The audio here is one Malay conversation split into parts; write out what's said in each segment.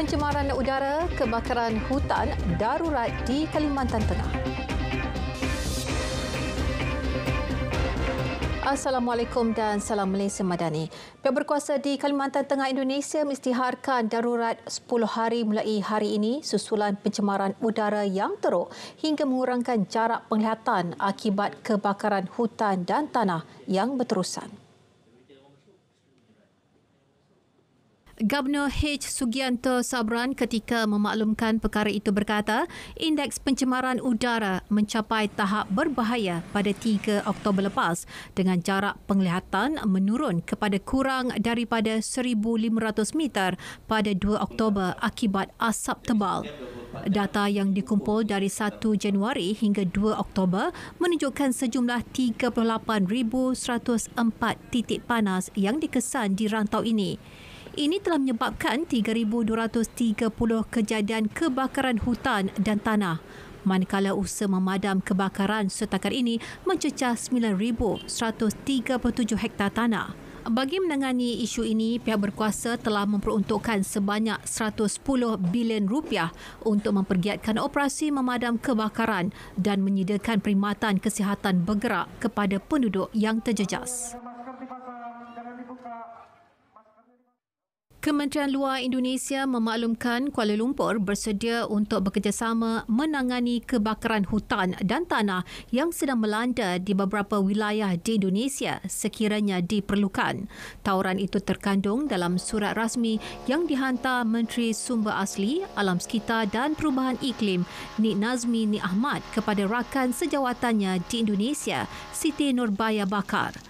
pencemaran udara, kebakaran hutan darurat di Kalimantan Tengah. Assalamualaikum dan salam Malaysia Madani. Pihak berkuasa di Kalimantan Tengah Indonesia mestiharkan darurat 10 hari mulai hari ini susulan pencemaran udara yang teruk hingga mengurangkan jarak penglihatan akibat kebakaran hutan dan tanah yang berterusan. Gubernur H. Sugianto Sabran ketika memaklumkan perkara itu berkata, indeks pencemaran udara mencapai tahap berbahaya pada 3 Oktober lepas dengan jarak penglihatan menurun kepada kurang daripada 1,500 meter pada 2 Oktober akibat asap tebal. Data yang dikumpul dari 1 Januari hingga 2 Oktober menunjukkan sejumlah 38,104 titik panas yang dikesan di rantau ini. Ini telah menyebabkan 3,230 kejadian kebakaran hutan dan tanah. Manakala usaha memadam kebakaran setakat ini mencecah 9,137 hektar tanah. Bagi menangani isu ini, pihak berkuasa telah memperuntukkan sebanyak 110 bilion rupiah untuk mempergiatkan operasi memadam kebakaran dan menyediakan perkhidmatan kesihatan bergerak kepada penduduk yang terjejas. Kementerian Luar Indonesia memaklumkan Kuala Lumpur bersedia untuk bekerjasama menangani kebakaran hutan dan tanah yang sedang melanda di beberapa wilayah di Indonesia sekiranya diperlukan. Tawaran itu terkandung dalam surat rasmi yang dihantar Menteri Sumber Asli, Alam Sekitar dan Perubahan Iklim Nik Nazmi Nik Ahmad kepada rakan sejawatannya di Indonesia, Siti Nurbaya Bakar.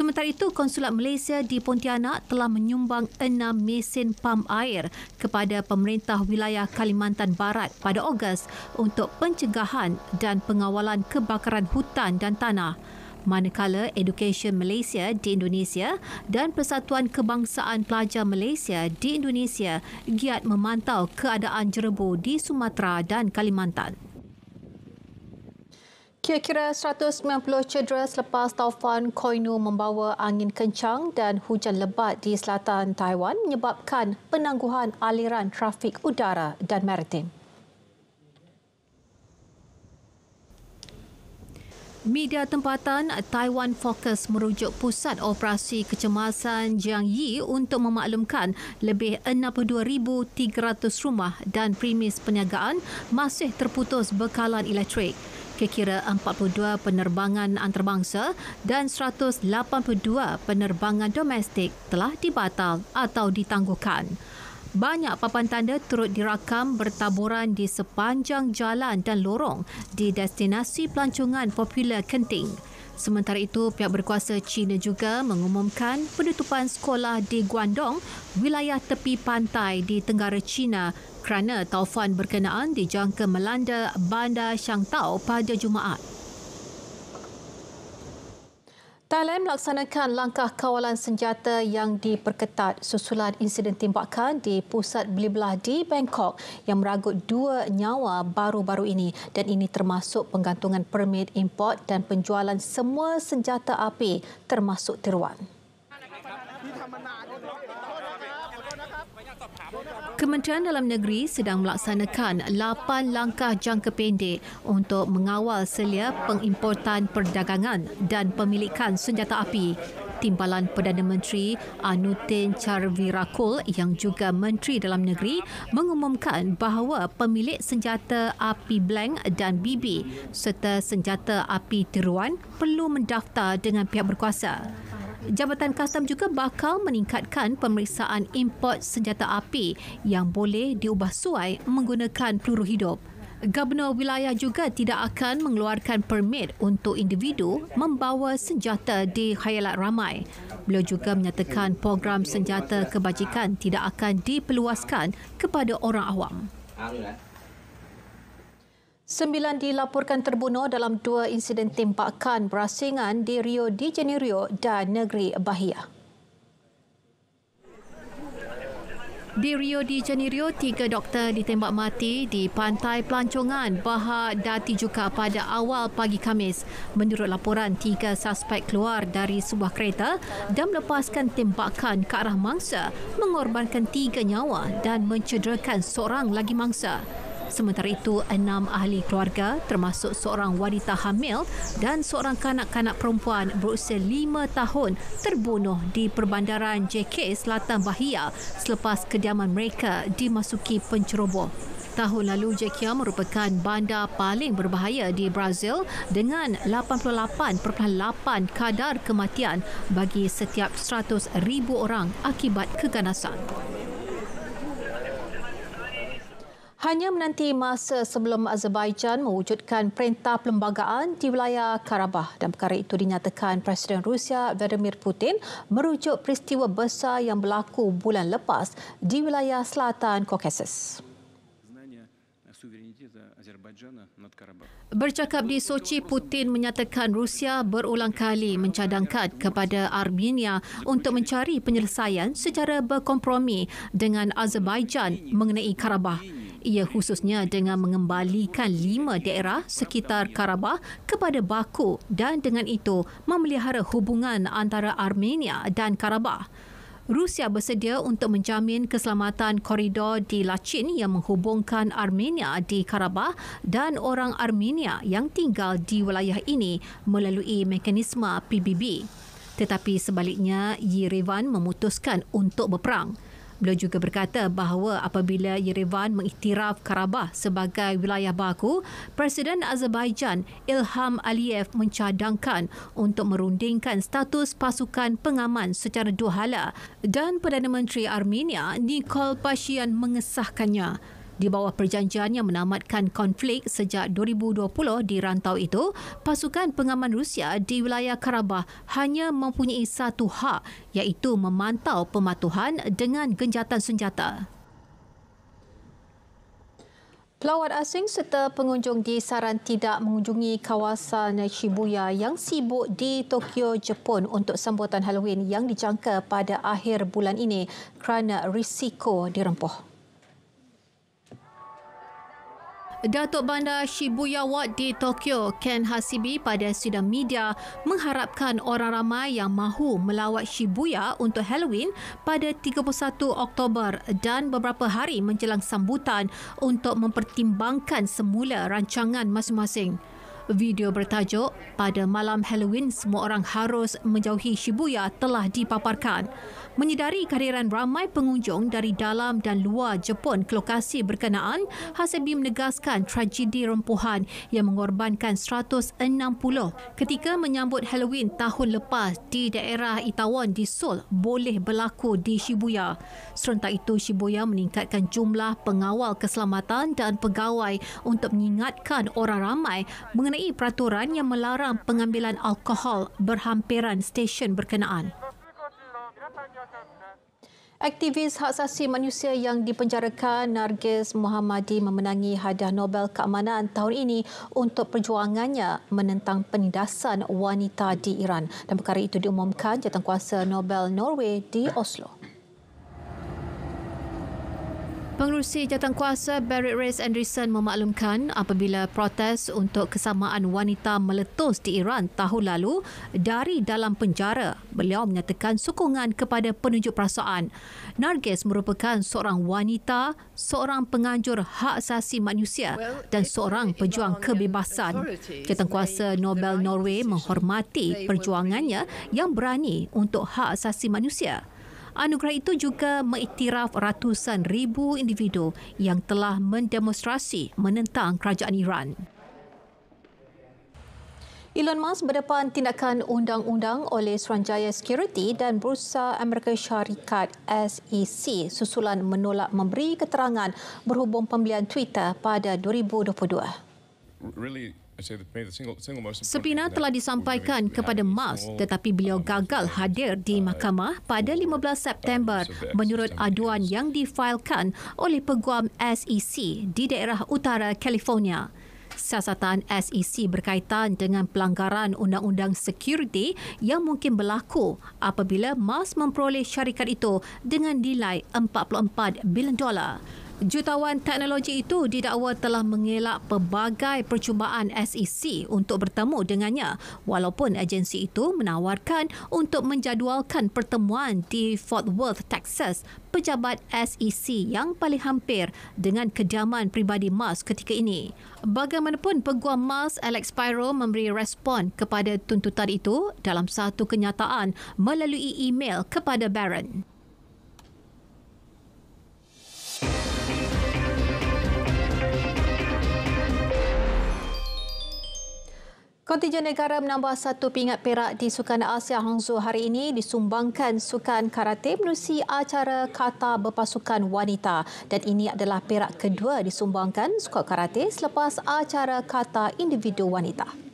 Sementara itu, Konsulat Malaysia di Pontianak telah menyumbang enam mesin pam air kepada pemerintah wilayah Kalimantan Barat pada Ogos untuk pencegahan dan pengawalan kebakaran hutan dan tanah. Manakala Education Malaysia di Indonesia dan Persatuan Kebangsaan Pelajar Malaysia di Indonesia giat memantau keadaan jerebu di Sumatera dan Kalimantan. Kira-kira 190 cedera selepas taufan Koinu membawa angin kencang dan hujan lebat di selatan Taiwan menyebabkan penangguhan aliran trafik udara dan maritim. Media tempatan Taiwan Focus merujuk Pusat Operasi Kecemasan Jiang Yi untuk memaklumkan lebih 62,300 rumah dan premis perniagaan masih terputus bekalan elektrik kira-kira 42 penerbangan antarabangsa dan 182 penerbangan domestik telah dibatal atau ditangguhkan. Banyak papan tanda turut dirakam bertaburan di sepanjang jalan dan lorong di destinasi pelancongan popular Kenting. Sementara itu, pihak berkuasa China juga mengumumkan penutupan sekolah di Guangdong, wilayah tepi pantai di Tenggara China kerana taufan berkenaan dijangka melanda bandar Shangtao pada Jumaat. Thailand melaksanakan langkah kawalan senjata yang diperketat susulan insiden timbakan di pusat beli belah di Bangkok yang meragut dua nyawa baru-baru ini dan ini termasuk penggantungan permit import dan penjualan semua senjata api termasuk tiruan. Kementerian Dalam Negeri sedang melaksanakan lapan langkah jangka pendek untuk mengawal selia pengimportan perdagangan dan pemilikan senjata api. Timbalan Perdana Menteri Anutin Charvirakul yang juga Menteri Dalam Negeri mengumumkan bahawa pemilik senjata api blank dan BB serta senjata api tiruan perlu mendaftar dengan pihak berkuasa. Jabatan Kastam juga bakal meningkatkan pemeriksaan import senjata api yang boleh diubah suai menggunakan peluru hidup. Gubernur wilayah juga tidak akan mengeluarkan permit untuk individu membawa senjata di khayalat ramai. Beliau juga menyatakan program senjata kebajikan tidak akan diperluaskan kepada orang awam. Sembilan dilaporkan terbunuh dalam dua insiden tembakan berasingan di Rio de Janeiro dan negeri Bahia. Di Rio de Janeiro, tiga doktor ditembak mati di pantai pelancongan Bahar Dati Juka pada awal pagi Kamis. Menurut laporan, tiga suspek keluar dari sebuah kereta dan melepaskan tembakan ke arah mangsa, mengorbankan tiga nyawa dan mencederakan seorang lagi mangsa. Sementara itu, enam ahli keluarga termasuk seorang wanita hamil dan seorang kanak-kanak perempuan berusia lima tahun terbunuh di perbandaran JK Selatan Bahia selepas kediaman mereka dimasuki penceroboh. Tahun lalu, Jekia merupakan bandar paling berbahaya di Brazil dengan 88.8 kadar kematian bagi setiap 100,000 orang akibat keganasan hanya menanti masa sebelum Azerbaijan mewujudkan perintah pelembagaan di wilayah Karabah dan perkara itu dinyatakan Presiden Rusia Vladimir Putin merujuk peristiwa besar yang berlaku bulan lepas di wilayah selatan Kaukasus. Bercakap di Sochi, Putin menyatakan Rusia berulang kali mencadangkan kepada Armenia untuk mencari penyelesaian secara berkompromi dengan Azerbaijan mengenai Karabah. Ia khususnya dengan mengembalikan lima daerah sekitar Karabah kepada Baku dan dengan itu memelihara hubungan antara Armenia dan Karabah. Rusia bersedia untuk menjamin keselamatan koridor di Lachin yang menghubungkan Armenia di Karabah dan orang Armenia yang tinggal di wilayah ini melalui mekanisme PBB. Tetapi sebaliknya, Yerevan memutuskan untuk berperang. Beliau juga berkata bahawa apabila Yerevan mengiktiraf Karabah sebagai wilayah baku, Presiden Azerbaijan Ilham Aliyev mencadangkan untuk merundingkan status pasukan pengaman secara dua hala dan Perdana Menteri Armenia Nikol Pashian mengesahkannya. Di bawah perjanjian yang menamatkan konflik sejak 2020 di rantau itu, pasukan pengaman Rusia di wilayah Karabah hanya mempunyai satu hak iaitu memantau pematuhan dengan genjatan senjata. Pelawat asing serta pengunjung disaran tidak mengunjungi kawasan Shibuya yang sibuk di Tokyo, Jepun untuk sambutan Halloween yang dijangka pada akhir bulan ini kerana risiko dirempuh. Datuk Bandar Shibuya Ward di Tokyo, Ken Hasibi pada sidang media mengharapkan orang ramai yang mahu melawat Shibuya untuk Halloween pada 31 Oktober dan beberapa hari menjelang sambutan untuk mempertimbangkan semula rancangan masing-masing. Video bertajuk Pada Malam Halloween semua orang harus menjauhi Shibuya telah dipaparkan. Menyedari kehadiran ramai pengunjung dari dalam dan luar Jepun ke lokasi berkenaan, Hasebi menegaskan tragedi rempuhan yang mengorbankan 160 ketika menyambut Halloween tahun lepas di daerah Itaewon di Seoul boleh berlaku di Shibuya. Serentak itu, Shibuya meningkatkan jumlah pengawal keselamatan dan pegawai untuk mengingatkan orang ramai mengenai peraturan yang melarang pengambilan alkohol berhampiran stesen berkenaan. Aktivis hak asasi manusia yang dipenjarakan Nargis Muhammadi memenangi hadiah Nobel keamanan tahun ini untuk perjuangannya menentang penindasan wanita di Iran dan perkara itu diumumkan jawatankuasa Nobel Norway di Oslo. Pengerusi Kuasa Barrett Reyes Anderson memaklumkan apabila protes untuk kesamaan wanita meletus di Iran tahun lalu dari dalam penjara, beliau menyatakan sokongan kepada penunjuk perasaan. Narges merupakan seorang wanita, seorang penganjur hak asasi manusia dan seorang pejuang kebebasan. Kuasa Nobel Norway menghormati perjuangannya yang berani untuk hak asasi manusia. Anugerah itu juga mengiktiraf ratusan ribu individu yang telah mendemonstrasi menentang kerajaan Iran. Elon Musk berdepan tindakan undang-undang oleh Suruhanjaya Security dan Bursa Amerika Syarikat SEC susulan menolak memberi keterangan berhubung pembelian Twitter pada 2022. Sepina telah disampaikan kepada Mas tetapi beliau gagal hadir di uh, mahkamah pada 15 uh, uh, September menurut aduan yang difailkan oleh peguam SEC di daerah utara California. Siasatan SEC berkaitan dengan pelanggaran undang-undang security yang mungkin berlaku apabila Mas memperoleh syarikat itu dengan nilai 44 bilion dolar. Jutawan teknologi itu didakwa telah mengelak pelbagai percubaan SEC untuk bertemu dengannya walaupun agensi itu menawarkan untuk menjadualkan pertemuan di Fort Worth, Texas pejabat SEC yang paling hampir dengan kediaman pribadi Musk ketika ini. Bagaimanapun peguam Musk Alex Spiro memberi respon kepada tuntutan itu dalam satu kenyataan melalui email kepada Barron. Kontijen negara menambah satu pingat perak di Sukan Asia Hangzhou hari ini disumbangkan Sukan Karate melalui acara kata berpasukan wanita. Dan ini adalah perak kedua disumbangkan Sukan Karate selepas acara kata individu wanita.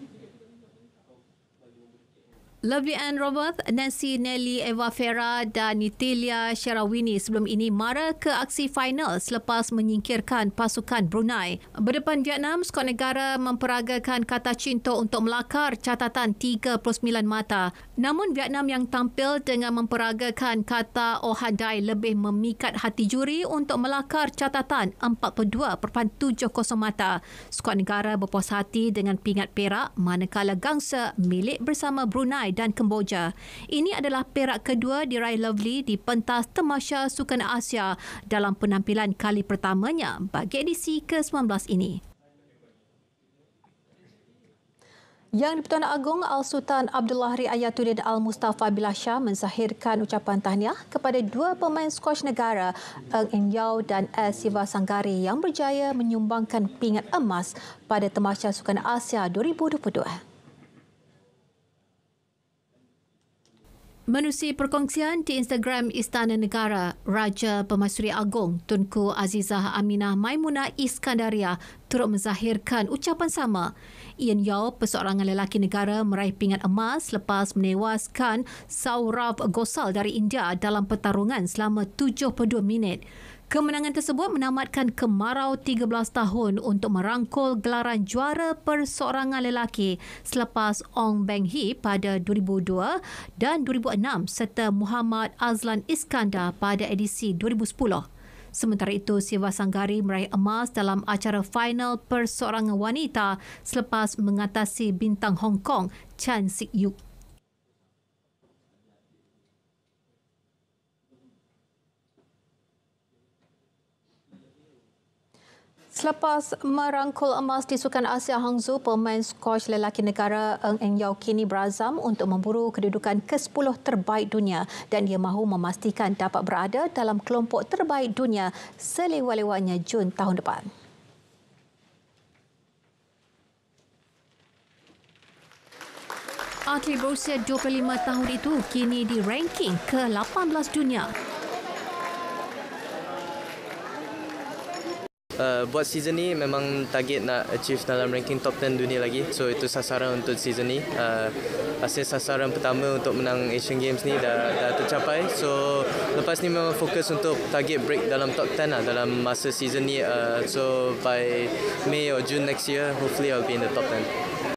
Lovely Ann Roberts, Nancy Nelly, Eva Ferra dan Natalia Sherawini sebelum ini mara ke aksi final selepas menyingkirkan pasukan Brunei. Berdepan Vietnam, skuad negara memperagakan kata cinta untuk melakar catatan 39 mata. Namun Vietnam yang tampil dengan memperagakan kata oh hadai lebih memikat hati juri untuk melakar catatan 42.70 mata. Skuad negara berpuas hati dengan pingat perak manakala gangsa milik bersama Brunei Brunei dan Kemboja. Ini adalah perak kedua diraih Lovely di pentas Temasya Sukan Asia dalam penampilan kali pertamanya bagi edisi ke-19 ini. Yang di-Pertuan Agong Al-Sultan Abdullah Riayatuddin Al-Mustafa Billah Shah menzahirkan ucapan tahniah kepada dua pemain skuasy negara Eng In Yao dan El Siva Sangari yang berjaya menyumbangkan pingat emas pada Temasya Sukan Asia 2022. Menusi perkongsian di Instagram Istana Negara, Raja Pemasuri Agong Tunku Azizah Aminah Maimuna Iskandaria turut menzahirkan ucapan sama. Ian Yao, perseorangan lelaki negara meraih pingat emas lepas menewaskan Saurav Gosal dari India dalam pertarungan selama 72 minit. Kemenangan tersebut menamatkan kemarau 13 tahun untuk merangkul gelaran juara persorangan lelaki selepas Ong Beng Hee pada 2002 dan 2006 serta Muhammad Azlan Iskandar pada edisi 2010. Sementara itu, Siva Sanggari meraih emas dalam acara final persorangan wanita selepas mengatasi bintang Hong Kong Chan Sik Yuk. Selepas merangkul emas di Sukan Asia Hangzhou, pemain skuas lelaki negara Eng Eng Yau kini berazam untuk memburu kedudukan ke-10 terbaik dunia dan dia mahu memastikan dapat berada dalam kelompok terbaik dunia selewa-lewanya Jun tahun depan. Atlet berusia 25 tahun itu kini di ranking ke-18 dunia. Uh, buat season ni memang target nak achieve dalam ranking top 10 dunia lagi. So itu sasaran untuk season ni. Uh, asal sasaran pertama untuk menang Asian Games ni dah, dah tercapai. So lepas ni memang fokus untuk target break dalam top 10 lah dalam masa season ni. Uh, so by May or June next year, hopefully I'll be in the top 10.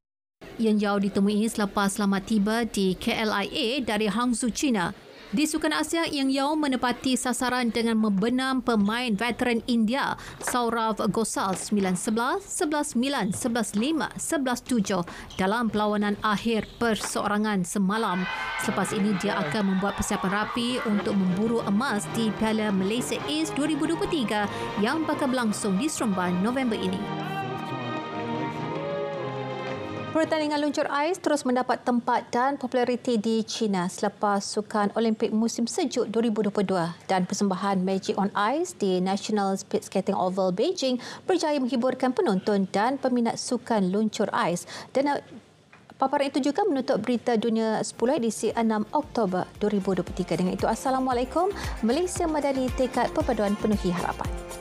Yang jauh ditemui selepas selamat tiba di KLIA dari Hangzhou, China di Sukan Asia, Yang Yao menepati sasaran dengan membenam pemain veteran India Saurav Gosal 9-11, 11-9, 11-5, 11-7 dalam perlawanan akhir perseorangan semalam. Selepas ini, dia akan membuat persiapan rapi untuk memburu emas di Piala Malaysia Ace 2023 yang bakal berlangsung di Seremban November ini. Pertandingan luncur ais terus mendapat tempat dan populariti di China selepas sukan Olimpik musim sejuk 2022 dan persembahan Magic on Ice di National Speed Skating Oval Beijing berjaya menghiburkan penonton dan peminat sukan luncur ais. Dan eh, paparan itu juga menutup berita dunia 10 edisi 6 Oktober 2023. Dengan itu, Assalamualaikum. Malaysia Madani tekad perpaduan penuhi harapan.